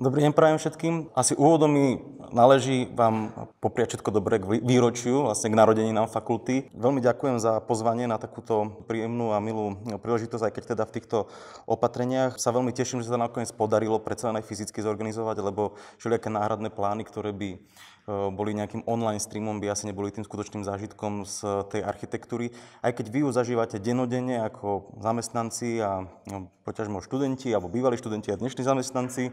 Dobrý deň prajem všetkým. Asi úvodom mi náleží vám popriať všetko dobré k výročiu, vlastne k nám fakulty. Veľmi ďakujem za pozvanie na takúto príjemnú a milú príležitosť, aj keď teda v týchto opatreniach sa veľmi teším, že sa nakoniec podarilo predsa aj fyzicky zorganizovať, lebo všelijaké náhradné plány, ktoré by e, boli nejakým online streamom, by asi neboli tým skutočným zážitkom z tej architektúry. Aj keď vy ju zažívate denodenne ako zamestnanci a no, poťažmo študenti, alebo bývalí študenti a dnešní zamestnanci, e,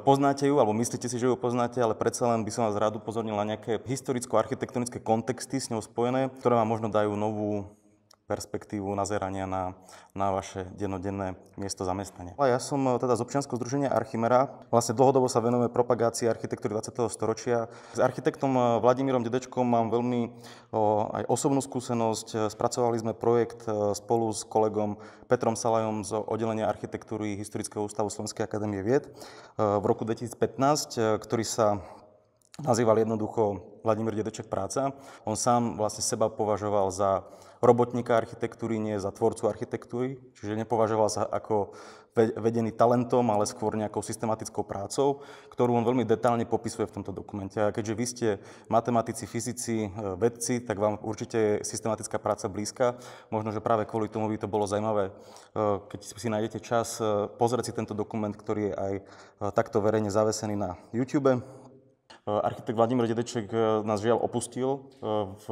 poznáte ju, alebo myslíte si, že ju poznáte, ale predsa predsa len by som vás rád upozornil na nejaké historicko-architektonické kontexty s ňou spojené, ktoré vám možno dajú novú perspektívu nazerania na, na vaše dennodenné miesto zamestnania. Ja som e, teda z občianského združenia Archimera. Vlastne dlhodobo sa venujeme propagácii architektúry 20. storočia. S architektom e, Vladimírom Dedečkom mám veľmi o, aj osobnú skúsenosť. E, spracovali sme projekt spolu s kolegom Petrom Salajom z oddelenia architektúry Historického ústavu Slovenskej akadémie vied v roku 2015, ktorý sa nazýval jednoducho Vladimír Dedeček práca. On sám vlastne seba považoval za robotníka architektúry, nie za tvorcu architektúry, čiže nepovažoval sa ako vedený talentom, ale skôr nejakou systematickou prácou, ktorú on veľmi detálne popisuje v tomto dokumente. A keďže vy ste matematici, fyzici, eh, vedci, tak vám určite je systematická práca blízka. Možno, že práve kvôli tomu by to bolo zaujímavé, eh, keď si nájdete čas eh, pozrieť si tento dokument, ktorý je aj takto verejne zavesený na YouTube. Eh, architekt Vladimír Dedeček eh, nás žiaľ opustil eh, v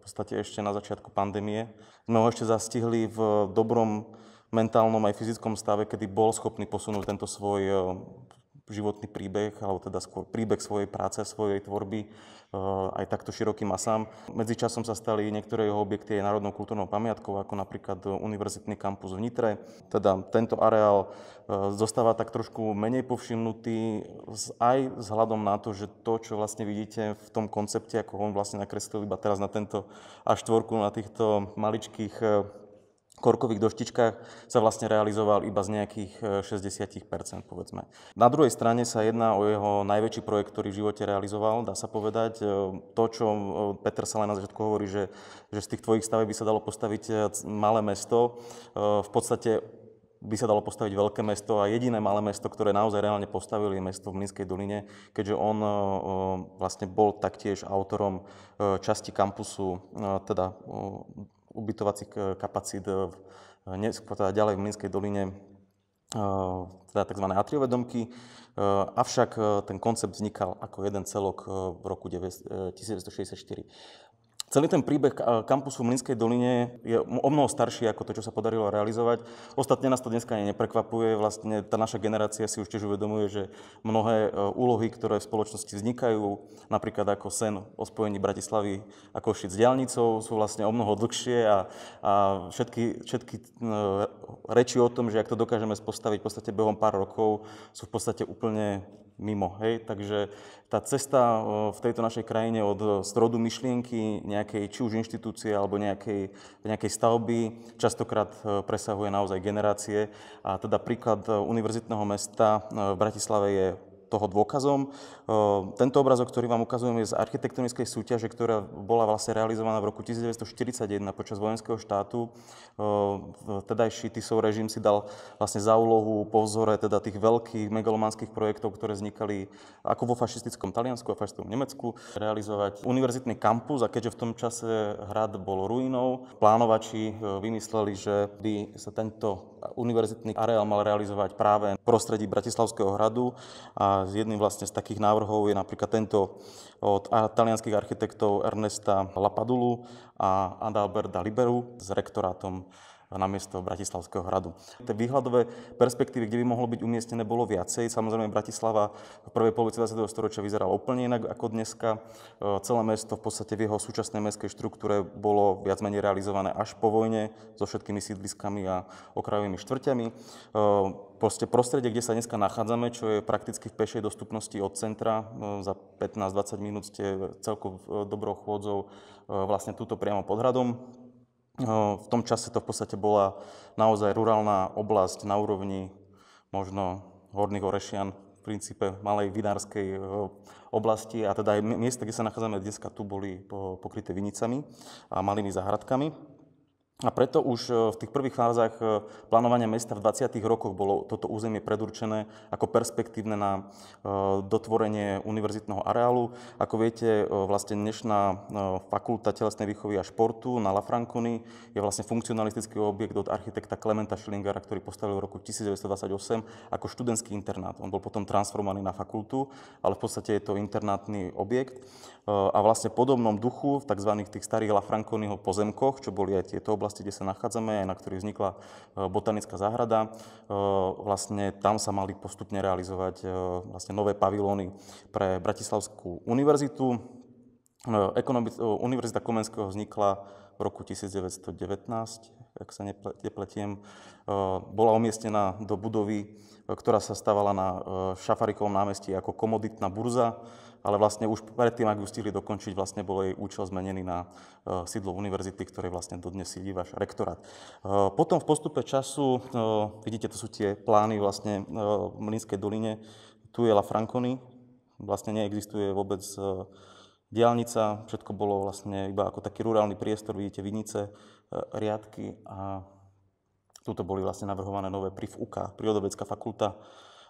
podstate ešte na začiatku pandémie. Sme ho ešte zastihli v dobrom mentálnom aj fyzickom stave, kedy bol schopný posunúť tento svoj životný príbeh, alebo teda skôr príbeh svojej práce, svojej tvorby eh, aj takto širokým masám. Medzičasom sa stali niektoré jeho objekty aj národnou kultúrnou pamiatkou, ako napríklad univerzitný kampus v Nitre. Teda tento areál eh, zostáva tak trošku menej povšimnutý aj vzhľadom na to, že to, čo vlastne vidíte v tom koncepte, ako on vlastne nakreslil iba teraz na tento A4, na týchto maličkých eh, korkových doštičkách sa vlastne realizoval iba z nejakých 60 e, povedzme. Na druhej strane sa jedná o jeho najväčší projekt, ktorý v živote realizoval, dá sa povedať. E, to, čo e, Peter Salaj na začiatku hovorí, že, že z tých tvojich staveb by sa dalo postaviť malé mesto, v podstate by sa dalo postaviť veľké mesto a jediné malé mesto, ktoré naozaj reálne postavili, je mesto v Mlinskej doline, keďže on vlastne bol taktiež autorom časti kampusu, teda ubytovacích e, kapacít e, e, neskôr teda ďalej v Minskej doline teda tzv. atriové domky, avšak ten koncept vznikal ako jeden celok v roku 1964. Celý ten príbeh kampusu v Mlinskej doline je o mnoho starší ako to, čo sa podarilo realizovať. Ostatne nás to dneska ani neprekvapuje. Vlastne tá naša generácia si už tiež uvedomuje, že mnohé e, úlohy, ktoré v spoločnosti vznikajú, napríklad ako sen o spojení Bratislavy a Košic s diálnicou, sú vlastne o mnoho dlhšie a, a všetky, všetky e, reči o tom, že ak to dokážeme postaviť v podstate behom pár rokov, sú v podstate úplne mimo. Hej? Takže tá cesta e, v tejto našej krajine od e, strodu myšlienky nejakej či už inštitúcie alebo nejakej, nejakej stavby častokrát e, presahuje naozaj generácie. A teda príklad univerzitného mesta v Bratislave je toho dôkazom. Ehm, tento obrazok, ktorý vám ukazujem, je z architektonickej súťaže, ktorá bola vlastne realizovaná v roku 1941 počas vojenského štátu. Ehm, Tedajší Tisov režim si dal vlastne za úlohu po vzore teda tých veľkých megalomanských projektov, ktoré vznikali ako vo fašistickom Taliansku a fašistickom Nemecku, realizovať univerzitný kampus a keďže v tom čase hrad bol ruinou, plánovači ehm, vymysleli, že by sa tento univerzitný areál mal realizovať práve v prostredí Bratislavského hradu a jedným vlastne z takých návrhov je napríklad tento od talianských architektov Ernesta Lapadulu a Adalberta Liberu s rektorátom na miesto Bratislavského hradu. Tie výhľadové perspektívy, kde by mohlo byť umiestnené, bolo viacej. Samozrejme, Bratislava v prvej polovici 20. storočia vyzerala úplne inak ako dneska. E, celé mesto v podstate v jeho súčasnej mestskej štruktúre bolo viac menej realizované až po vojne so všetkými sídliskami a okrajovými štvrťami e, proste prostredie, kde sa dneska nachádzame, čo je prakticky v pešej dostupnosti od centra, e, za 15-20 minút ste celkom dobrou chôdzou vlastne tuto priamo pod hradom. No, v tom čase to v podstate bola naozaj rurálna oblasť na úrovni možno Horných Orešian, v princípe malej vinárskej e, oblasti a teda aj miesta, kde sa nachádzame dneska, tu boli pokryté vinicami a malými záhradkami. A preto už e, v tých prvých fázach e, plánovania mesta v 20. rokoch bolo toto územie predurčené ako perspektívne na e, dotvorenie univerzitného areálu. Ako viete, vlastne dnešná fakulta telesnej výchovy a športu na La Franconi je vlastne funkcionalistický objekt od architekta Klementa Schillingera, ktorý postavil v roku 1928 ako študentský internát. On bol potom transformovaný na fakultu, ale v podstate je to internátny objekt. A vlastne v podobnom duchu v tzv. tých starých La Franconiho pozemkoch, čo boli aj tieto oblasti, oblasti, kde sa nachádzame, na ktorých vznikla e, botanická záhrada. E, vlastne tam sa mali postupne realizovať e, vlastne nové pavilóny pre Bratislavskú univerzitu. Univerzita Komenského vznikla v roku 1919, ak sa nepletiem, bola umiestnená do budovy, ktorá sa stávala na Šafarikovom námestí ako komoditná burza ale vlastne už predtým, ak ju stihli dokončiť, vlastne bol jej účel zmenený na eh, sídlo univerzity, ktoré vlastne dodnes sídli váš rektorát. Eh, potom v postupe času, eh, vidíte, to sú tie plány vlastne v Mlinskej doline, tu je La Franconi, vlastne neexistuje vôbec diálnica, všetko bolo vlastne iba ako taký rurálny priestor, vidíte vinice, riadky a tuto boli vlastne navrhované nové pri FUKA, fakulta.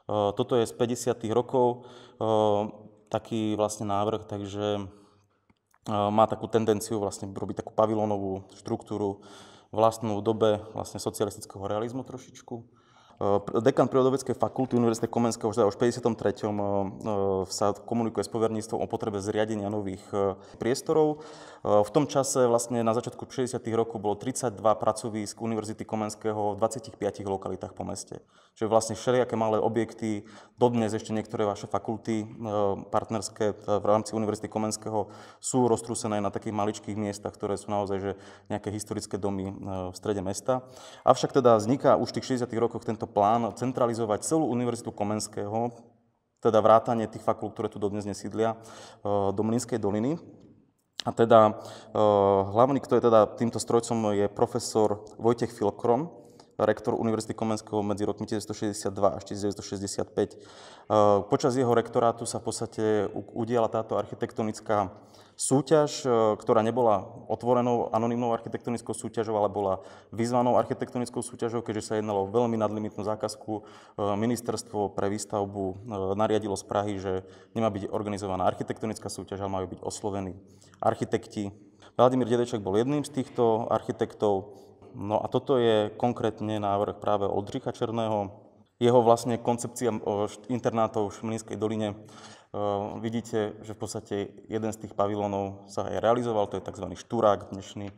Toto je z 50. rokov taký vlastne návrh, takže e, má takú tendenciu vlastne robiť takú pavilónovú štruktúru vlastnú dobe vlastne socialistického realizmu trošičku Dekan Prírodovedeckej fakulty Univerzity Komenského už teda už v 53. Eh, eh, sa komunikuje s poverníctvom o potrebe zriadenia nových eh, priestorov. V tom čase vlastne na začiatku 60. rokov bolo 32 pracovísk Univerzity Komenského v 25 lokalitách po meste. Čiže vlastne všelijaké malé objekty, dodnes ešte niektoré vaše fakulty partnerské v rámci Univerzity Komenského sú roztrúsené na takých maličkých miestach, ktoré sú naozaj že nejaké historické domy v strede mesta. Avšak teda vzniká už v tých 60. rokoch tento takýto plán centralizovať celú Univerzitu Komenského, teda vrátanie tých fakult, ktoré tu dodnes nesídlia, e, do Mlinskej doliny. A teda e, hlavný, kto je teda týmto strojcom, je profesor Vojtech Filkrom, rektor Univerzity Komenského medzi rokmi 1962 až 1965. E, počas jeho rektorátu sa v podstate udiala táto architektonická súťaž, e, ktorá nebola otvorenou anonimnou architektonickou súťažou, ale bola vyzvanou architektonickou súťažou, keďže sa jednalo o veľmi nadlimitnú zákazku. E, ministerstvo pre výstavbu e, nariadilo z Prahy, že nemá byť organizovaná architektonická súťaž, ale majú byť oslovení architekti. Vladimír Dedeček bol jedným z týchto architektov. No a toto je konkrétne návrh práve Oldřicha Černého. Jeho vlastne koncepcia internátov v Šmlinskej doline Ehm, vidíte, že v podstate jeden z tých pavilónov sa aj realizoval, to je tzv. štúrák dnešný, ehm,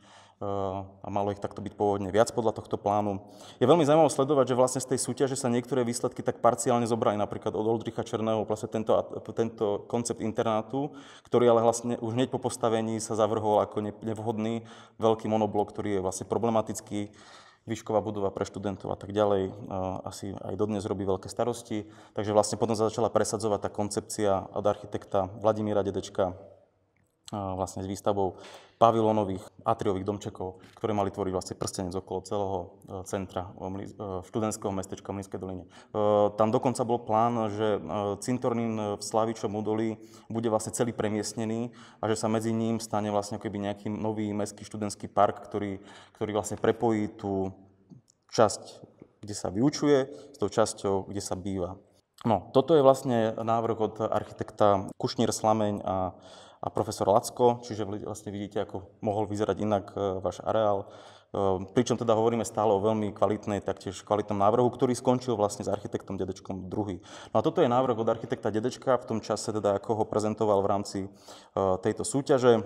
a malo ich takto byť pôvodne viac podľa tohto plánu. Je veľmi zaujímavé sledovať, že vlastne z tej súťaže sa niektoré výsledky tak parciálne zobrali, napríklad od Oldricha Černého, vlastne tento, tento koncept internátu, ktorý ale vlastne už hneď po postavení sa zavrhol ako nevhodný veľký monoblok, ktorý je vlastne problematický výšková budova pre študentov a tak ďalej asi aj dodnes robí veľké starosti. Takže vlastne potom sa začala presadzovať tá koncepcia od architekta Vladimíra Dedečka vlastne s výstavou pavilónových atriových domčekov, ktoré mali tvoriť vlastne prstenec okolo celého e, centra e, e, študentského mestečka v Mlinskej doline. Tam dokonca bol plán, že cintornín v Slavičom údolí bude vlastne celý premiestnený a že sa medzi ním stane vlastne keby nejaký nový mestský študentský park, ktorý, ktorý vlastne prepojí tú časť, kde sa vyučuje, s tou časťou, kde sa býva. No, toto je vlastne návrh od architekta Kušnír Slameň a a profesor Lacko, čiže vlastne vidíte, ako mohol vyzerať inak e, váš areál. E, pričom teda hovoríme stále o veľmi kvalitnej, taktiež kvalitnom návrhu, ktorý skončil vlastne s architektom Dedečkom druhý. No a toto je návrh od architekta Dedečka v tom čase, teda ako ho prezentoval v rámci e, tejto súťaže.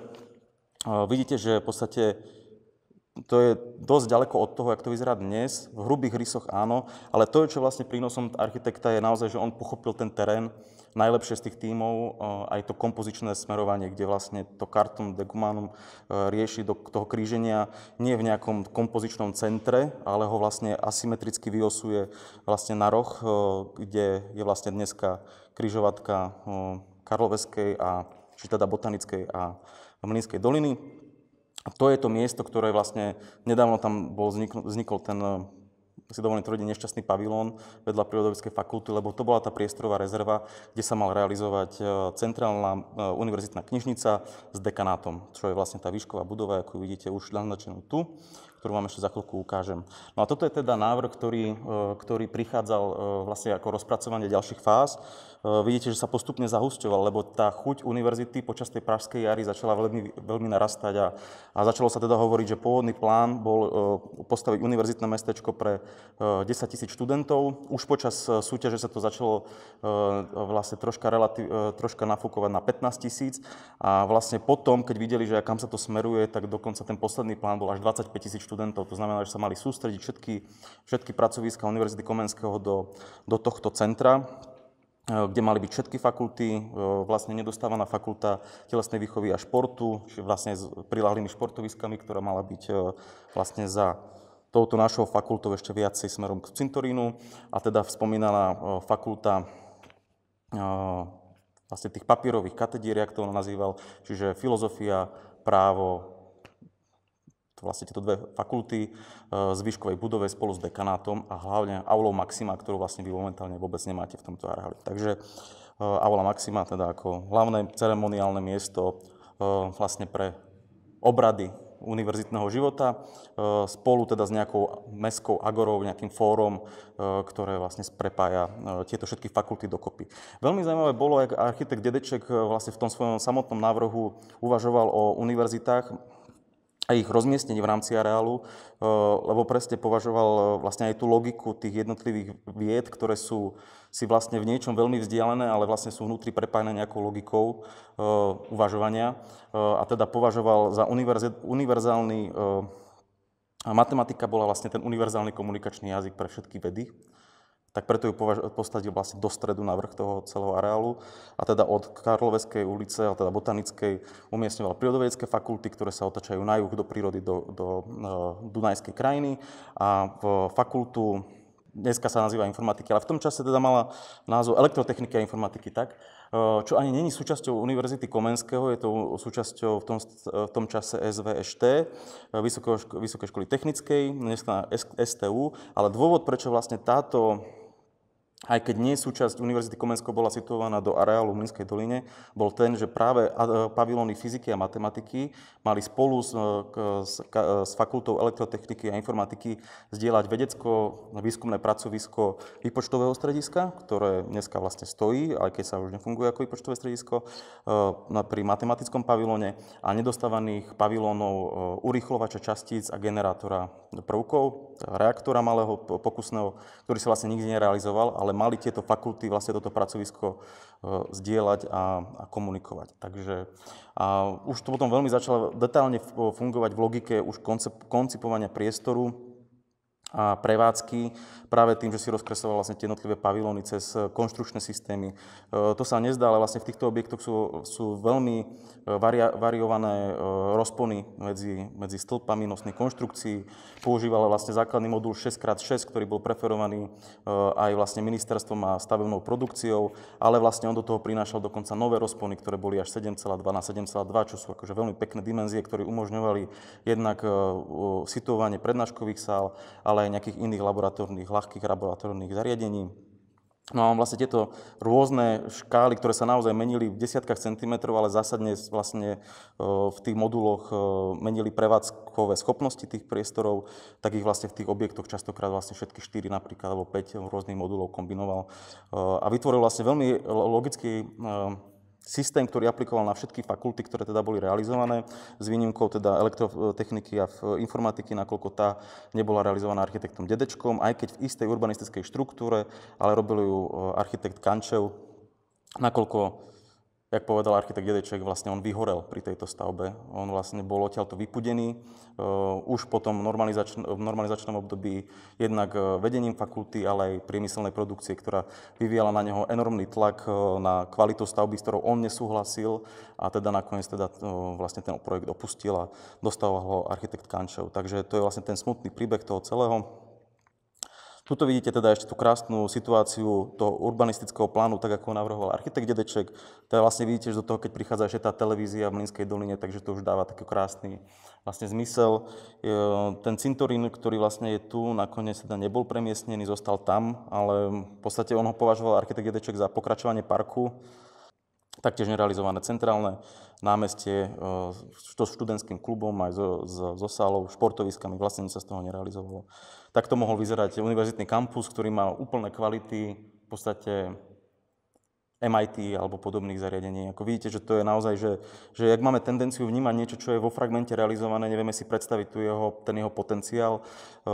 Vidíte, že v podstate to je dosť ďaleko od toho, ako to vyzerá dnes. V hrubých rysoch áno, ale to, čo vlastne prínosom architekta je naozaj, že on pochopil ten terén najlepšie z tých tímov, eh, aj to kompozičné smerovanie, kde vlastne to karton degumanum eh, rieši do toho kríženia nie v nejakom kompozičnom centre, ale ho vlastne asymetricky vyosuje vlastne na roh, eh, kde je vlastne dneska križovatka Karloveskej a či teda Botanickej a mlinskej doliny. A to je to miesto, ktoré vlastne nedávno tam bol, vznikl, vznikol ten eh, si dovolím tvrdiť, nešťastný pavilón vedľa prírodovedeckej fakulty, lebo to bola tá priestorová rezerva, kde sa mal realizovať eh, centrálna eh, univerzitná knižnica s dekanátom, čo je vlastne tá výšková budova, ako vidíte už naznačenú tu, ktorú vám ešte za chvíľku ukážem. No a toto je teda návrh, ktorý, ktorý prichádzal vlastne ako rozpracovanie ďalších fáz Eh, vidíte, že sa postupne zahusťoval, lebo tá chuť univerzity počas tej pražskej jary začala veľmi, veľmi narastať a, a začalo sa teda hovoriť, že pôvodný plán bol eh, postaviť univerzitné mestečko pre 10 eh, tisíc študentov. Už počas súťaže sa to začalo vlastne troška, relativ, troška nafúkovať na 15 tisíc a vlastne potom, keď videli, že kam sa to smeruje, tak dokonca ten posledný plán bol až 25 tisíc študentov. To znamená, že sa mali sústrediť všetky, všetky pracoviska Univerzity Komenského do, do tohto centra. Eh, kde mali byť všetky fakulty, eh, vlastne nedostávaná fakulta telesnej výchovy a športu, čiže vlastne s prilahlými športoviskami, ktorá mala byť eh, vlastne za touto našou fakultou ešte viacej smerom k cintorínu a teda spomínaná fakulta vlastne tých papírových katedier, jak to on nazýval, čiže filozofia, právo, vlastne tieto dve fakulty e, z výškovej budove spolu s dekanátom a hlavne aulou Maxima, ktorú vlastne vy momentálne vôbec nemáte v tomto areáli. Takže e, aula Maxima, teda ako hlavné ceremoniálne miesto e, vlastne pre obrady univerzitného života spolu teda s nejakou mestskou agorou, nejakým fórom, ktoré vlastne sprepája tieto všetky fakulty dokopy. Veľmi zaujímavé bolo, ak architekt Dedeček vlastne v tom svojom samotnom návrhu uvažoval o univerzitách, a ich rozmiestnenie v rámci areálu, e, lebo presne považoval e, vlastne aj tú logiku tých jednotlivých vied, ktoré sú si vlastne v niečom veľmi vzdialené, ale vlastne sú vnútri prepájené nejakou logikou e, uvažovania a teda považoval za univerzálny a matematika bola vlastne ten univerzálny komunikačný jazyk pre všetky vedy tak preto ju postavil vlastne do stredu na vrch toho celého areálu a teda od Karloveskej ulice, a teda Botanickej, umiestňoval prírodovedecké fakulty, ktoré sa otačajú na juh do prírody, do, do e, Dunajskej krajiny a v fakultu dneska sa nazýva informatiky, ale v tom čase teda mala názov elektrotechniky a informatiky, tak? E, čo ani není súčasťou Univerzity Komenského, je to súčasťou v tom, v tom čase SVŠT, e, Vysokej školy technickej, dneska STU, ale dôvod, prečo vlastne táto aj keď nie súčasť Univerzity Komenského bola situovaná do areálu v Mlinskej doline, bol ten, že práve e, pavilóny fyziky a matematiky mali spolu s, e, s, e, s fakultou elektrotechniky a informatiky zdieľať vedecko-výskumné pracovisko výpočtového strediska, ktoré dneska vlastne stojí, aj keď sa už nefunguje ako výpočtové stredisko, pri matematickom pavilóne a nedostávaných pavilónov urýchlovača častíc a generátora prvkov, reaktora malého pokusného, ktorý sa vlastne nikdy nerealizoval, ale ale mali tieto fakulty vlastne toto pracovisko e, zdieľať a, a komunikovať. Takže a už to potom veľmi začalo detálne fungovať v logike už koncip, koncipovania priestoru, a prevádzky práve tým, že si rozkresoval vlastne tie jednotlivé pavilóny cez konštrukčné systémy. E, to sa nezdá, ale vlastne v týchto objektoch sú, sú veľmi e, varia, variované e, rozpony medzi, medzi stĺpami nosných konštrukcií. Používala vlastne základný modul 6x6, ktorý bol preferovaný aj vlastne ministerstvom a stavebnou produkciou, ale vlastne on do toho prinášal dokonca nové rozpony, ktoré boli až 7,2 na 7,2, čo sú akože veľmi pekné dimenzie, ktoré umožňovali jednak situovanie prednáškových sál, ale ale aj nejakých iných laboratórnych, ľahkých laboratórnych zariadení. No a mám vlastne tieto rôzne škály, ktoré sa naozaj menili v desiatkách centimetrov, ale zásadne vlastne e, v tých moduloch e, menili prevádzkové schopnosti tých priestorov, tak ich vlastne v tých objektoch častokrát vlastne všetky 4 napríklad, alebo 5 rôznych modulov kombinoval e, a vytvoril vlastne veľmi logický systém, ktorý aplikoval na všetky fakulty, ktoré teda boli realizované, s výnimkou teda elektrotechniky a informatiky, nakoľko tá nebola realizovaná architektom Dedečkom, aj keď v istej urbanistickej štruktúre, ale robil ju e, architekt Kančev, nakoľko Jak povedal architekt Dedeček, vlastne on vyhorel pri tejto stavbe. On vlastne bol odtiaľto vypudený. E, už potom v normalizačnom období jednak e, vedením fakulty, ale aj priemyselnej produkcie, ktorá vyvíjala na neho enormný tlak e, na kvalitu stavby, s ktorou on nesúhlasil a teda nakoniec teda vlastne ten projekt opustil a dostával ho architekt Kančov. Takže to je vlastne ten smutný príbeh toho celého. Tuto vidíte teda ešte tú krásnu situáciu toho urbanistického plánu, tak ako ho navrhoval architekt Dedeček. Teda vlastne vidíte, že do toho, keď prichádza ešte tá televízia v Mlinskej doline, takže to už dáva taký krásny vlastne zmysel. E, ten cintorín, ktorý vlastne je tu, nakoniec teda nebol premiestnený, zostal tam, ale v podstate on ho považoval architekt Dedeček za pokračovanie parku, Taktiež nerealizované centrálne námestie so e, študentským klubom, aj so, so, so sálou, športoviskami, vlastne nič sa z toho nerealizovalo. Takto mohol vyzerať univerzitný kampus, ktorý mal úplné kvality, v podstate MIT alebo podobných zariadení. Ako vidíte, že to je naozaj, že, že ak máme tendenciu vnímať niečo, čo je vo fragmente realizované, nevieme si predstaviť tu jeho, ten jeho potenciál. Eh,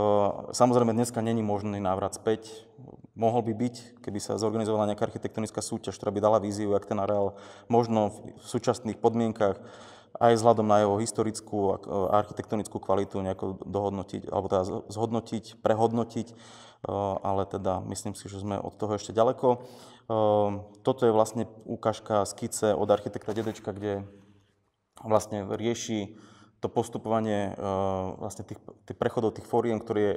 samozrejme, dneska není možný návrat späť. Mohol by byť, keby sa zorganizovala nejaká architektonická súťaž, ktorá by dala víziu, jak ten areál možno v súčasných podmienkach aj vzhľadom na jeho historickú a eh, architektonickú kvalitu nejako dohodnotiť, alebo teda zhodnotiť, prehodnotiť Eh, ale teda myslím si, že sme od toho ešte ďaleko. Eh, toto je vlastne ukážka skice od architekta Dedečka, kde vlastne rieši to postupovanie eh, vlastne tých, tých prechodov, tých fóriem, ktoré je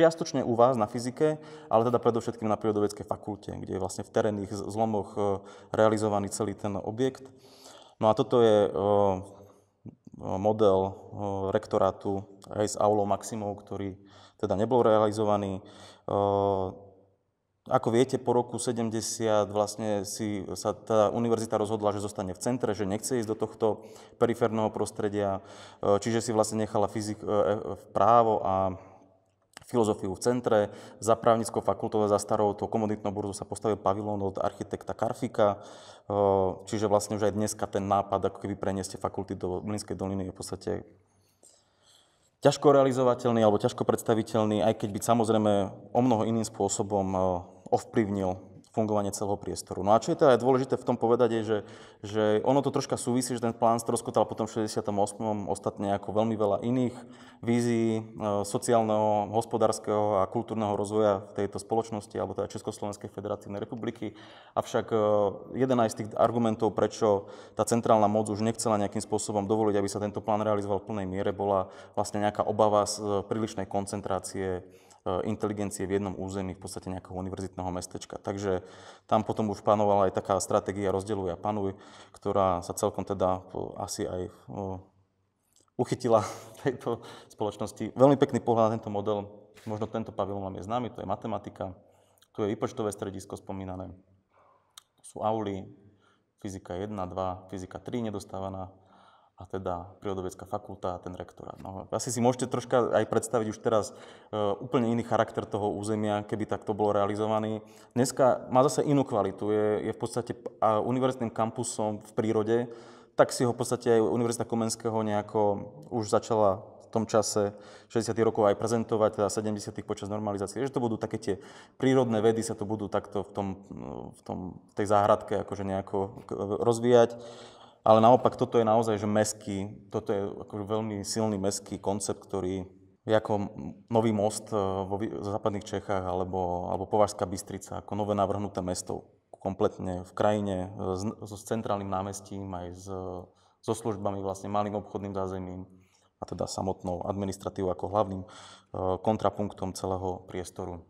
čiastočne u vás na fyzike, ale teda predovšetkým na prírodoveckej fakulte, kde je vlastne v terénnych zlomoch realizovaný celý ten objekt. No a toto je model rektorátu aj s aulou Maximov, ktorý teda nebol realizovaný. Ako viete, po roku 70 vlastne si sa tá teda univerzita rozhodla, že zostane v centre, že nechce ísť do tohto periférneho prostredia, čiže si vlastne nechala fyzik, e, e, právo a filozofiu v centre, za právnickou fakultou a za starou toho komoditnou burzu sa postavil pavilón od architekta Karfika, čiže vlastne už aj dneska ten nápad, ako keby prenieste fakulty do Mlinskej doliny je v podstate ťažko realizovateľný alebo ťažko predstaviteľný, aj keď by samozrejme o mnoho iným spôsobom eh, ovplyvnil fungovanie celého priestoru. No a čo je teda dôležité v tom povedať, je, že, že ono to troška súvisí, že ten plán stroskotal potom v 68. ostatne ako veľmi veľa iných vízií e, sociálneho, hospodárskeho a kultúrneho rozvoja v tejto spoločnosti, alebo teda Československej federatívnej republiky. Avšak e, jeden aj z tých argumentov, prečo tá centrálna moc už nechcela nejakým spôsobom dovoliť, aby sa tento plán realizoval v plnej miere, bola vlastne nejaká obava z e, prílišnej koncentrácie E, inteligencie v jednom území v podstate nejakého univerzitného mestečka. Takže tam potom už panovala aj taká stratégia rozdeluj a panuj, ktorá sa celkom teda e, asi aj e, uchytila tejto spoločnosti. Veľmi pekný pohľad na tento model. Možno tento pavilón vám je známy, to je matematika. Tu je výpočtové stredisko spomínané. Tu sú auly, fyzika 1, 2, fyzika 3 nedostávaná, a teda prírodovedská fakulta a ten rektorát. No, asi si môžete troška aj predstaviť už teraz e, úplne iný charakter toho územia, keby takto bol realizovaný. Dneska má zase inú kvalitu, je, je v podstate univerzitným kampusom v prírode, tak si ho v podstate aj Univerzita Komenského nejako už začala v tom čase 60. rokov aj prezentovať, teda 70. počas normalizácie, že to budú také tie prírodné vedy, sa to budú takto v, tom, e, v, tom, v tej záhradke akože nejako rozvíjať. Ale naopak, toto je naozaj že meský, toto je akože veľmi silný meský koncept, ktorý je ako Nový most e, vo západných Čechách alebo, alebo Považská Bystrica, ako nové navrhnuté mesto kompletne v krajine e, s, so centrálnym námestím aj s, e, so službami, vlastne malým obchodným zázemím a teda samotnou administratívou ako hlavným kontrapunktom celého priestoru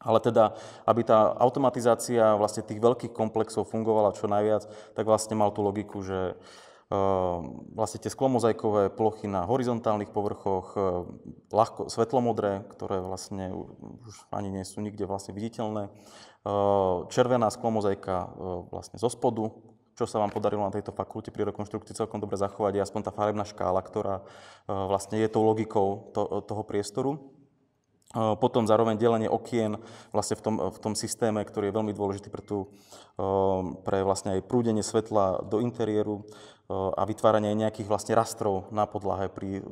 ale teda, aby tá automatizácia vlastne tých veľkých komplexov fungovala čo najviac, tak vlastne mal tú logiku, že eh, vlastne tie sklomozajkové plochy na horizontálnych povrchoch, eh, ľahko, svetlomodré, ktoré vlastne už ani nie sú nikde vlastne viditeľné, eh, červená sklomozajka vlastne zo spodu, čo sa vám podarilo na tejto fakulte pri rekonštrukcii celkom dobre zachovať, je aspoň tá farebná škála, ktorá vlastne je tou logikou to, toho priestoru. Potom zároveň delenie okien vlastne v tom, v tom systéme, ktorý je veľmi dôležitý pre, tú, pre vlastne aj prúdenie svetla do interiéru a vytváranie nejakých vlastne rastrov na podlahe pri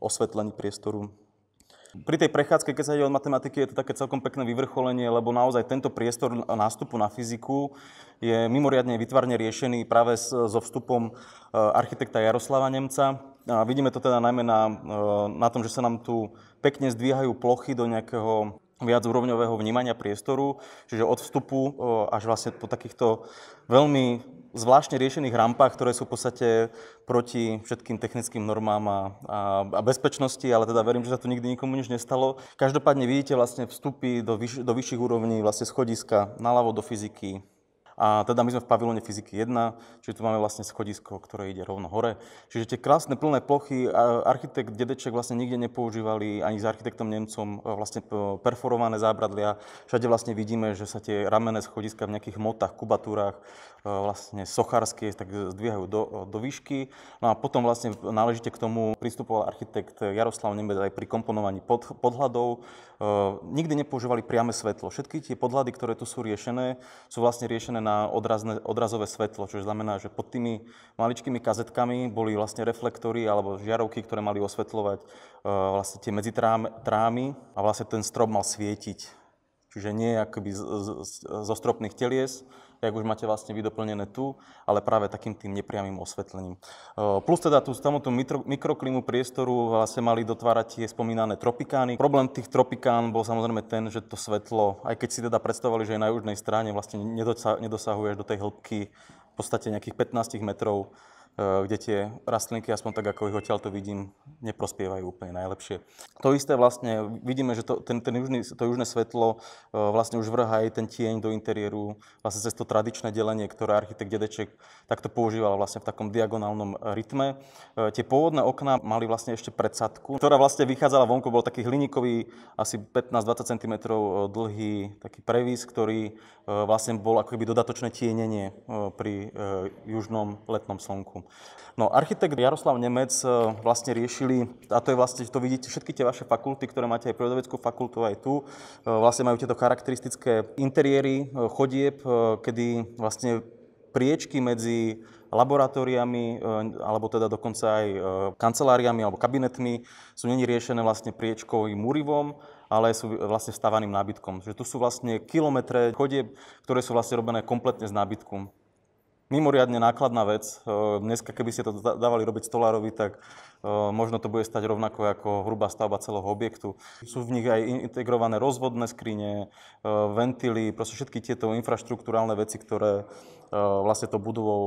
osvetlení priestoru. Pri tej prechádzke, keď sa ide od matematiky, je to také celkom pekné vyvrcholenie, lebo naozaj tento priestor nástupu na fyziku je mimoriadne vytvarne riešený práve so vstupom architekta Jaroslava Nemca a vidíme to teda najmä na, e, na tom, že sa nám tu pekne zdvíhajú plochy do nejakého viac úrovňového vnímania priestoru, čiže od vstupu e, až vlastne po takýchto veľmi zvláštne riešených rampách, ktoré sú v podstate proti všetkým technickým normám a, a, a bezpečnosti, ale teda verím, že sa tu nikdy nikomu nič nestalo. Každopádne vidíte vlastne vstupy do, vyš, do vyšších úrovní, vlastne schodiska, naľavo do fyziky, a teda my sme v pavilóne fyziky 1, čiže tu máme vlastne schodisko, ktoré ide rovno hore. Čiže tie krásne plné plochy, architekt Dedeček vlastne nikde nepoužívali, ani s architektom Nemcom e, vlastne e, perforované zábradlia. Všade vlastne vidíme, že sa tie ramené schodiska v nejakých motách, kubatúrach, e, vlastne sochárske, tak zdvíhajú do, do výšky. No a potom vlastne náležite k tomu pristupoval architekt Jaroslav Nemec aj pri komponovaní pod, podhľadov. nikdy nepoužívali priame svetlo. Všetky tie podhľady, ktoré tu sú riešené, sú vlastne riešené na na odrazne, odrazové svetlo, čo znamená, že pod tými maličkými kazetkami boli vlastne reflektory alebo žiarovky, ktoré mali osvetľovať e, vlastne tie trámy a vlastne ten strop mal svietiť. Čiže nie akoby zo stropných telies, jak už máte vlastne vydoplnené tu, ale práve takým tým nepriamým osvetlením. Plus teda tú samotnú mikroklimu priestoru vlastne mali dotvárať tie spomínané tropikány. Problém tých tropikán bol samozrejme ten, že to svetlo, aj keď si teda predstavovali, že je na južnej strane, vlastne nedosahuje až do tej hĺbky v podstate nejakých 15 metrov E, kde tie rastlinky, aspoň tak ako ich odtiaľ to vidím, neprospievajú úplne najlepšie. To isté vlastne, vidíme, že to, ten, ten južný, to južné svetlo e, vlastne už vrhá aj ten tieň do interiéru, vlastne cez to tradičné delenie, ktoré architekt Dedeček takto používal vlastne v takom diagonálnom rytme. E, tie pôvodné okná mali vlastne ešte predsadku, ktorá vlastne vychádzala vonku, bol taký hliníkový, asi 15-20 cm dlhý taký previs, ktorý vlastne bol ako keby dodatočné tienenie pri južnom letnom slnku. No architekt Jaroslav Nemec eh, vlastne riešili, a to je vlastne, to vidíte, všetky tie vaše fakulty, ktoré máte aj prírodovedeckú fakultu, aj tu, eh, vlastne majú tieto charakteristické interiéry eh, chodieb, kedy vlastne priečky medzi laboratóriami, alebo teda dokonca aj kanceláriami alebo kabinetmi sú není riešené vlastne priečkovým murivom, ale sú vlastne vstávaným nábytkom. Že tu sú vlastne kilometre chodieb, ktoré sú vlastne robené kompletne s nábytkom mimoriadne nákladná vec. E, dneska, keby ste to dávali robiť stolárovi, tak e, možno to bude stať rovnako ako hrubá stavba celého objektu. Sú v nich aj integrované rozvodné skrine, e, ventily, proste všetky tieto infraštruktúrálne veci, ktoré vlastne to budovou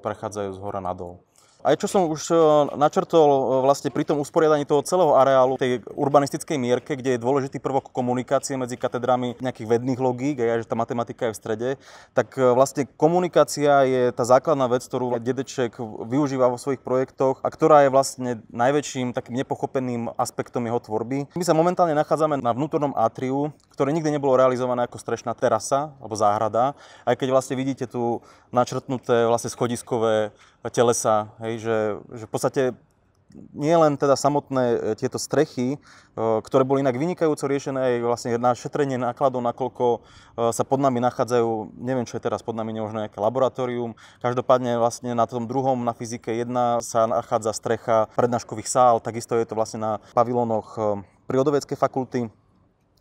prechádzajú z hora nadol. Aj čo som už e, načrtol e, vlastne pri tom usporiadaní toho celého areálu, tej urbanistickej mierke, kde je dôležitý prvok komunikácie medzi katedrami nejakých vedných logík, aj že tá matematika je v strede, tak e, vlastne komunikácia je tá základná vec, ktorú dedeček využíva vo svojich projektoch a ktorá je vlastne najväčším takým nepochopeným aspektom jeho tvorby. My sa momentálne nachádzame na vnútornom atriu, ktoré nikdy nebolo realizované ako strešná terasa alebo záhrada, aj keď vlastne vidíte tu načrtnuté vlastne schodiskové telesa. Hej, že, že v podstate nie len teda samotné e, tieto strechy, e, ktoré boli inak vynikajúco riešené aj vlastne na šetrenie nákladov, nakoľko e, sa pod nami nachádzajú, neviem čo je teraz pod nami, možno nejaké laboratórium. Každopádne vlastne na tom druhom, na fyzike 1 sa nachádza strecha prednáškových sál, takisto je to vlastne na pavilónoch prírodoveckej fakulty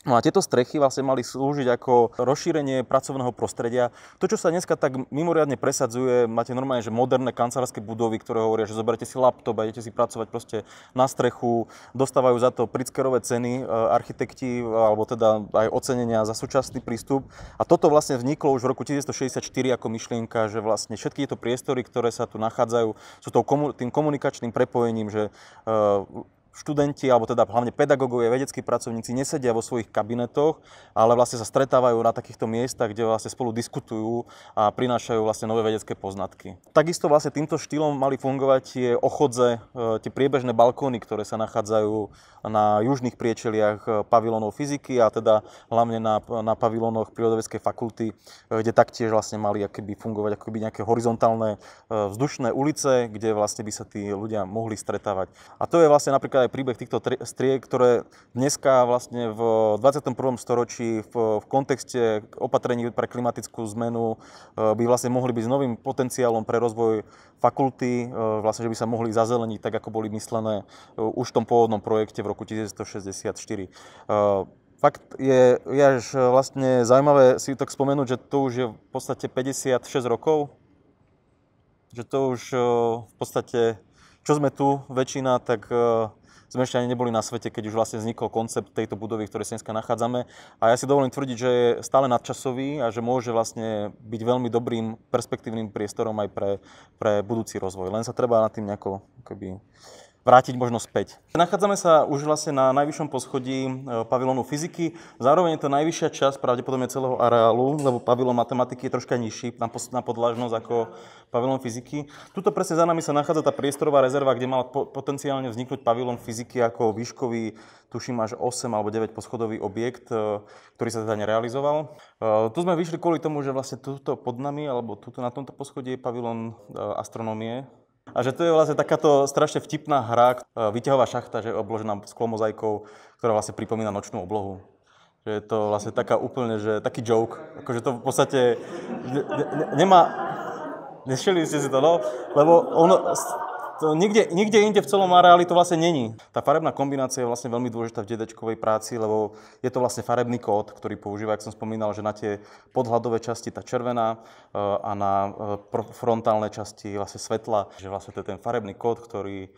No a tieto strechy vlastne mali slúžiť ako rozšírenie pracovného prostredia. To, čo sa dneska tak mimoriadne presadzuje, máte normálne, že moderné kancelárske budovy, ktoré hovoria, že zoberte si laptop a idete si pracovať proste na strechu, dostávajú za to prickerové ceny e, architekti, alebo teda aj ocenenia za súčasný prístup. A toto vlastne vzniklo už v roku 1964 ako myšlienka, že vlastne všetky tieto priestory, ktoré sa tu nachádzajú, sú tým komunikačným prepojením, že e, študenti, alebo teda hlavne pedagógovia, vedeckí pracovníci nesedia vo svojich kabinetoch, ale vlastne sa stretávajú na takýchto miestach, kde vlastne spolu diskutujú a prinášajú vlastne nové vedecké poznatky. Takisto vlastne týmto štýlom mali fungovať tie ochodze, e, tie priebežné balkóny, ktoré sa nachádzajú na južných priečeliach e, pavilónov fyziky a teda hlavne na, na pavilónoch prírodovedskej fakulty, e, kde taktiež vlastne mali akoby fungovať akoby nejaké horizontálne vzdušné ulice, kde vlastne by sa tí ľudia mohli stretávať. A to je vlastne napríklad aj príbeh týchto striek, ktoré dneska vlastne v 21. storočí v, v kontexte opatrení pre klimatickú zmenu e, by vlastne mohli byť s novým potenciálom pre rozvoj fakulty, e, vlastne, že by sa mohli zazeleniť tak, ako boli myslené e, už v tom pôvodnom projekte v roku 1964. Fakt je, je až vlastne zaujímavé si tak spomenúť, že to už je v podstate 56 rokov, že to už v podstate čo sme tu väčšina, tak e, sme ešte ani neboli na svete, keď už vlastne vznikol koncept tejto budovy, v ktorej sa dneska nachádzame. A ja si dovolím tvrdiť, že je stále nadčasový a že môže vlastne byť veľmi dobrým perspektívnym priestorom aj pre, pre budúci rozvoj. Len sa treba nad tým nejako keby, vrátiť možno späť. Nachádzame sa už vlastne na najvyššom poschodí e, pavilónu fyziky. Zároveň je to najvyššia časť pravdepodobne celého areálu, lebo pavilón matematiky je troška nižší na podlažnosť ako pavilón fyziky. Tuto presne za nami sa nachádza tá priestorová rezerva, kde mal potenciálne vzniknúť pavilón fyziky ako výškový, tuším až 8 alebo 9 poschodový objekt, e, ktorý sa teda nerealizoval. E, tu sme vyšli kvôli tomu, že vlastne tuto pod nami, alebo tuto na tomto poschodí je pavilón astronómie, a že to je vlastne takáto strašne vtipná hra, e, vyťahová šachta, že je obložená sklomozajkou, ktorá vlastne pripomína nočnú oblohu. Že je to vlastne taká úplne, že taký joke. Akože to v podstate ne, ne, nemá... Nešili ste si to, no? Lebo ono, to nikde, nikde inde v celom areáli to vlastne není. Tá farebná kombinácia je vlastne veľmi dôležitá v dedečkovej práci, lebo je to vlastne farebný kód, ktorý používa, ak som spomínal, že na tie podhľadové časti tá červená eh, a na eh, frontálne časti vlastne svetla, že vlastne to je ten farebný kód, ktorý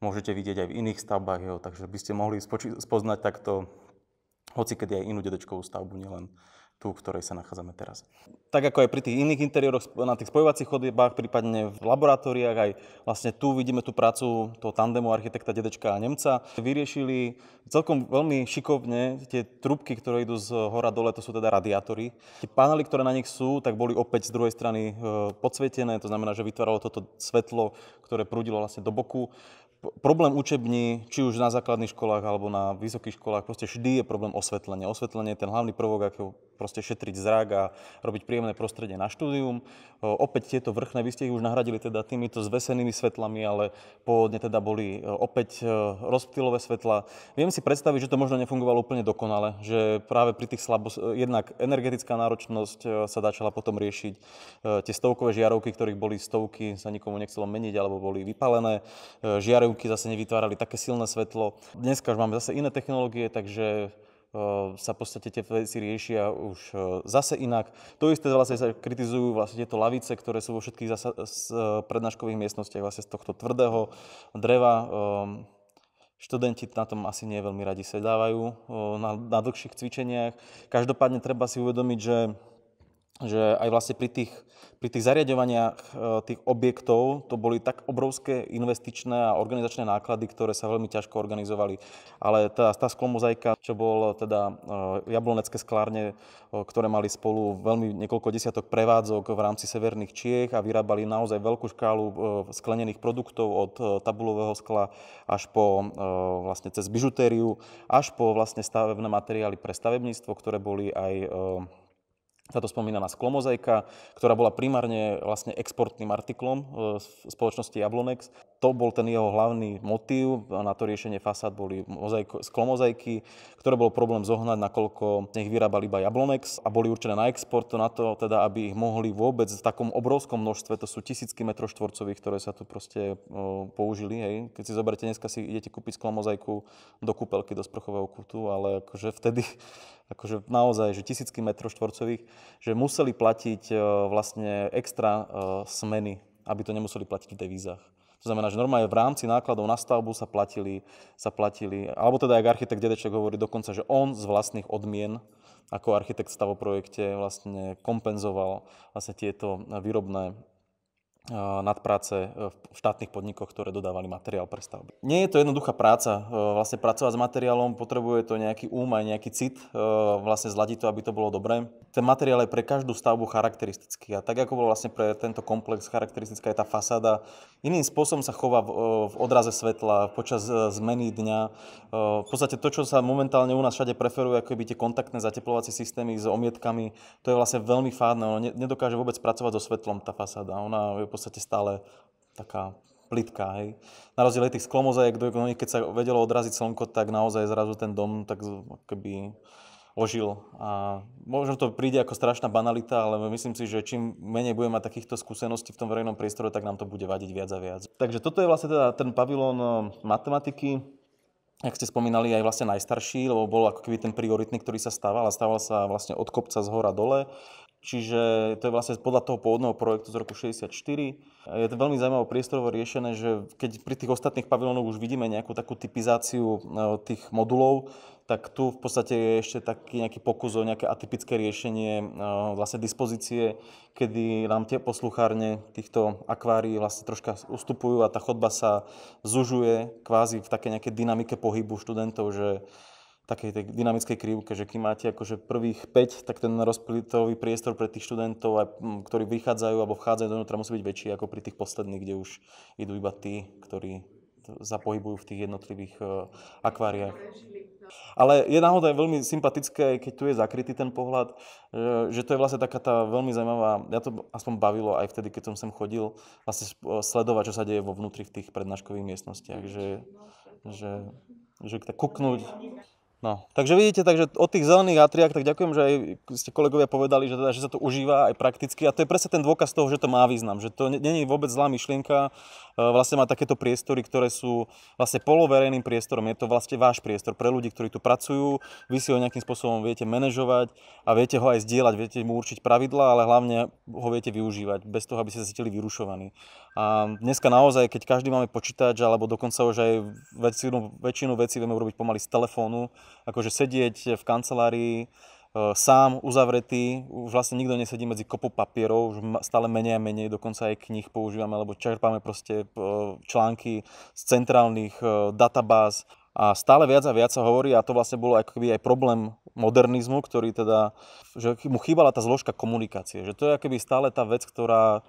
môžete vidieť aj v iných stavbách jo. takže by ste mohli spoznať takto hoci kedy aj inú dedečkovú stavbu, nielen tú, v ktorej sa nachádzame teraz. Tak ako aj pri tých iných interiéroch, na tých spojovacích chodbách, prípadne v laboratóriách, aj vlastne tu vidíme tú prácu toho tandemu architekta Dedečka a Nemca. Vyriešili celkom veľmi šikovne tie trubky, ktoré idú z hora dole, to sú teda radiátory. Tie panely, ktoré na nich sú, tak boli opäť z druhej strany e, podsvietené, to znamená, že vytváralo toto svetlo, ktoré prúdilo vlastne do boku problém učební, či už na základných školách alebo na vysokých školách, proste vždy je problém osvetlenia. Osvetlenie je ten hlavný prvok, akého proste šetriť zrak a robiť príjemné prostredie na štúdium. Opäť tieto vrchné výstihy už nahradili teda týmito zvesenými svetlami, ale pôvodne teda boli e, opäť e, rozptýlové svetla. Viem si predstaviť, že to možno nefungovalo úplne dokonale, že práve pri tých slabosť, e, jednak energetická náročnosť sa začala potom riešiť. Tie stovkové žiarovky, ktorých boli stovky, sa nikomu nechcelo meniť alebo boli vypalené. Žiarovky zase nevytvárali také silné svetlo. Dneska už máme zase iné technológie, takže sa v podstate tie veci riešia už zase inak. To isté vlastne sa kritizujú vlastne tieto lavice, ktoré sú vo všetkých zasa, prednáškových miestnostiach vlastne z tohto tvrdého dreva. Študenti na tom asi nie veľmi radi sedávajú na, na dlhších cvičeniach. Každopádne treba si uvedomiť, že že aj vlastne pri tých, pri tých zariadovaniach e, tých objektov to boli tak obrovské investičné a organizačné náklady, ktoré sa veľmi ťažko organizovali. Ale tá, tá sklomozaika, čo bol e, teda e, jablonecké sklárne, ktoré mali spolu veľmi niekoľko desiatok prevádzok v rámci severných Čiech a vyrábali naozaj veľkú škálu sklenených produktov od tabulového skla až po vlastne cez bižutériu, až po vlastne stavebné materiály pre stavebníctvo, ktoré boli aj táto spomínaná sklomozaika, ktorá bola primárne vlastne exportným artiklom e, spoločnosti Jablonex to bol ten jeho hlavný motív. Na to riešenie fasád boli mozaiko, sklomozaiky, ktoré bol problém zohnať, nakoľko ich vyrábal iba Jablonex a boli určené na export, na to teda, aby ich mohli vôbec v takom obrovskom množstve, to sú tisícky metrov štvorcových, ktoré sa tu proste o, e, použili. Hej. Keď si zoberete, dneska si idete kúpiť sklomozaiku do kúpelky, do sprchového kútu, ale akože vtedy akože naozaj, že tisícky metrov štvorcových, že museli platiť e, vlastne extra e, smeny, aby to nemuseli platiť v devízach. To znamená, že normálne v rámci nákladov na stavbu sa platili, sa platili alebo teda, jak architekt Dedeček hovorí dokonca, že on z vlastných odmien ako architekt v stavoprojekte vlastne kompenzoval vlastne tieto výrobné nadpráce e, v štátnych podnikoch, ktoré dodávali materiál pre stavby. Nie je to jednoduchá práca. E, vlastne pracovať s materiálom potrebuje to nejaký úm um aj nejaký cit, e, vlastne zladiť to, aby to bolo dobré. Ten materiál je pre každú stavbu charakteristický a tak ako bol vlastne pre tento komplex charakteristická je tá fasáda, iným spôsobom sa chová v odraze svetla, počas zmeny dňa. V podstate to, čo sa momentálne u nás všade preferuje, ako keby tie kontaktné zateplovacie systémy s omietkami, to je vlastne veľmi fádne. Ono nedokáže vôbec pracovať so svetlom tá fasáda. Ona je podstate stále taká plitká. Hej. Na rozdiel aj tých sklomozajek, keď sa vedelo odraziť slnko, tak naozaj zrazu ten dom tak keby ožil. A možno to príde ako strašná banalita, ale myslím si, že čím menej budeme mať takýchto skúseností v tom verejnom priestore, tak nám to bude vadiť viac a viac. Takže toto je vlastne teda ten pavilón eh, matematiky, ak ste spomínali, aj vlastne najstarší, lebo bol ako keby ten prioritný, ktorý sa stával a stával sa vlastne od kopca z hora dole Čiže to je vlastne podľa toho pôvodného projektu z roku 64. Je to veľmi zaujímavé priestorovo riešené, že keď pri tých ostatných pavilónoch už vidíme nejakú takú typizáciu e, tých modulov, tak tu v podstate je ešte taký nejaký pokus o nejaké atypické riešenie e, vlastne dispozície, kedy nám tie posluchárne týchto akvárií vlastne troška ustupujú a tá chodba sa zužuje kvázi v také nejaké dynamike pohybu študentov, že takej tej dynamickej krivke, že keď máte akože prvých 5, tak ten rozplitový priestor pre tých študentov, ktorí vychádzajú alebo vchádzajú do musí byť väčší ako pri tých posledných, kde už idú iba tí, ktorí zapohybujú v tých jednotlivých e, akváriách. Ale je naozaj veľmi sympatické, keď tu je zakrytý ten pohľad, e, že to je vlastne taká tá veľmi zaujímavá, ja to aspoň bavilo aj vtedy, keď som sem chodil, vlastne e, sledovať, čo sa deje vo vnútri v tých prednáškových miestnostiach, že, že, že kuknúť. No, takže vidíte, takže od tých zelených atriách, tak ďakujem, že aj ste kolegovia povedali, že, teda, že sa to užíva aj prakticky a to je presne ten dôkaz toho, že to má význam, že to není vôbec zlá myšlienka, e, vlastne má takéto priestory, ktoré sú vlastne poloverejným priestorom, je to vlastne váš priestor pre ľudí, ktorí tu pracujú, vy si ho nejakým spôsobom viete manažovať a viete ho aj zdieľať, viete mu určiť pravidla, ale hlavne ho viete využívať, bez toho, aby ste sa cítili vyrušovaní. A dneska naozaj, keď každý máme počítač, alebo dokonca už aj väčšinu, väčšinu vecí vieme urobiť pomaly z telefónu, akože sedieť v kancelárii e, sám, uzavretý, už vlastne nikto nesedí medzi kopou papierov, už stále menej a menej, dokonca aj knih používame, alebo čerpáme proste e, články z centrálnych e, databáz a stále viac a viac sa hovorí, a to vlastne bolo akoby aj problém modernizmu, ktorý teda, že mu chýbala tá zložka komunikácie, že to je akoby stále tá vec, ktorá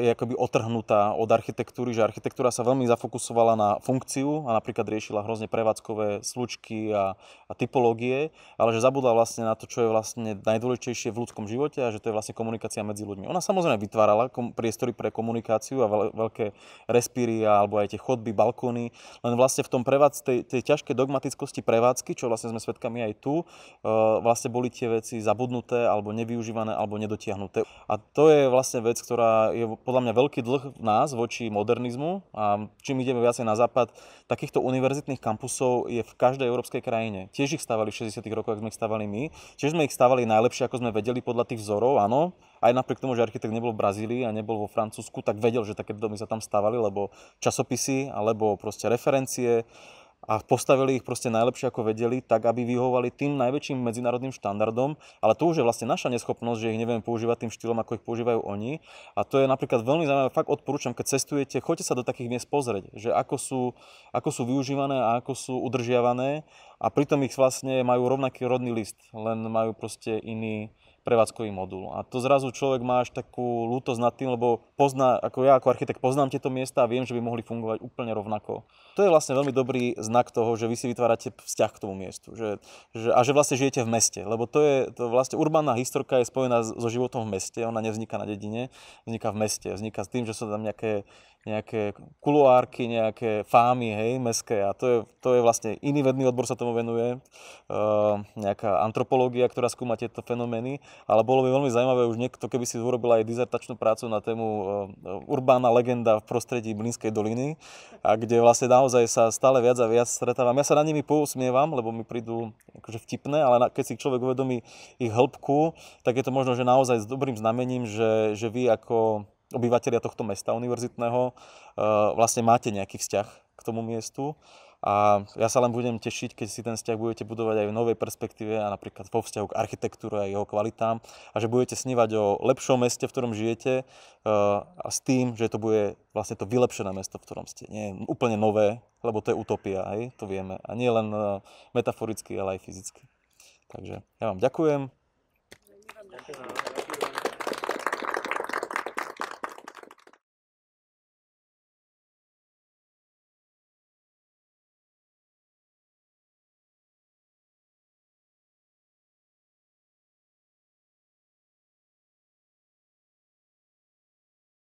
je akoby otrhnutá od architektúry, že architektúra sa veľmi zafokusovala na funkciu a napríklad riešila hrozne prevádzkové slučky a, a typológie, ale že zabudla vlastne na to, čo je vlastne najdôležitejšie v ľudskom živote a že to je vlastne komunikácia medzi ľuďmi. Ona samozrejme vytvárala kom- priestory pre komunikáciu a veľ- veľké respíry alebo aj tie chodby, balkóny, len vlastne v tom prevádz- tej, tej ťažkej dogmatickosti prevádzky, čo vlastne sme svedkami aj tu, e, vlastne boli tie veci zabudnuté alebo nevyužívané alebo nedotiahnuté. A to je vlastne vec, ktorá je podľa mňa veľký dlh v nás voči modernizmu a čím ideme viacej na západ, takýchto univerzitných kampusov je v každej európskej krajine. Tiež ich stávali v 60. rokoch, ako sme ich stávali my. Tiež sme ich stávali najlepšie, ako sme vedeli podľa tých vzorov, áno. Aj napriek tomu, že architekt nebol v Brazílii a nebol vo Francúzsku, tak vedel, že také domy sa tam stávali, lebo časopisy alebo proste referencie a postavili ich proste najlepšie ako vedeli, tak aby vyhovovali tým najväčším medzinárodným štandardom, ale to už je vlastne naša neschopnosť, že ich neviem používať tým štýlom, ako ich používajú oni. A to je napríklad veľmi zaujímavé, fakt odporúčam, keď cestujete, choďte sa do takých miest pozrieť, že ako sú, ako sú využívané a ako sú udržiavané a pritom ich vlastne majú rovnaký rodný list, len majú proste iný, prevádzkový modul. A to zrazu človek má až takú lútosť nad tým, lebo pozná, ako ja ako architekt poznám tieto miesta a viem, že by mohli fungovať úplne rovnako to je vlastne veľmi dobrý znak toho, že vy si vytvárate vzťah k tomu miestu že, že, a že vlastne žijete v meste, lebo to je to vlastne urbánna historka je spojená so životom v meste, ona nevzniká na dedine, vzniká v meste, vzniká s tým, že sú tam nejaké, nejaké kuloárky, nejaké fámy, hej, meské a to je, to je vlastne iný vedný odbor sa tomu venuje, E, nejaká antropológia, ktorá skúma tieto fenomény, ale bolo by veľmi zaujímavé už niekto, keby si urobil aj dizertačnú prácu na tému e, urbána legenda v prostredí Blínskej doliny, a kde vlastne naozaj naozaj sa stále viac a viac stretávam. Ja sa na nimi pousmievam, lebo mi prídu akože vtipné, ale keď si človek uvedomí ich hĺbku, tak je to možno, že naozaj s dobrým znamením, že, že vy ako obyvateľia tohto mesta univerzitného eh, vlastne máte nejaký vzťah k tomu miestu a ja sa len budem tešiť, keď si ten vzťah budete budovať aj v novej perspektíve a napríklad vo vzťahu k architektúre a jeho kvalitám a že budete snívať o lepšom meste, v ktorom žijete eh, a s tým, že to bude vlastne to vylepšené mesto, v ktorom ste. Nie úplne nové, lebo to je utopia, hej, to vieme. A nie len eh, metaforicky, ale aj fyzicky. Takže ja vám ďakujem. Ďakujem.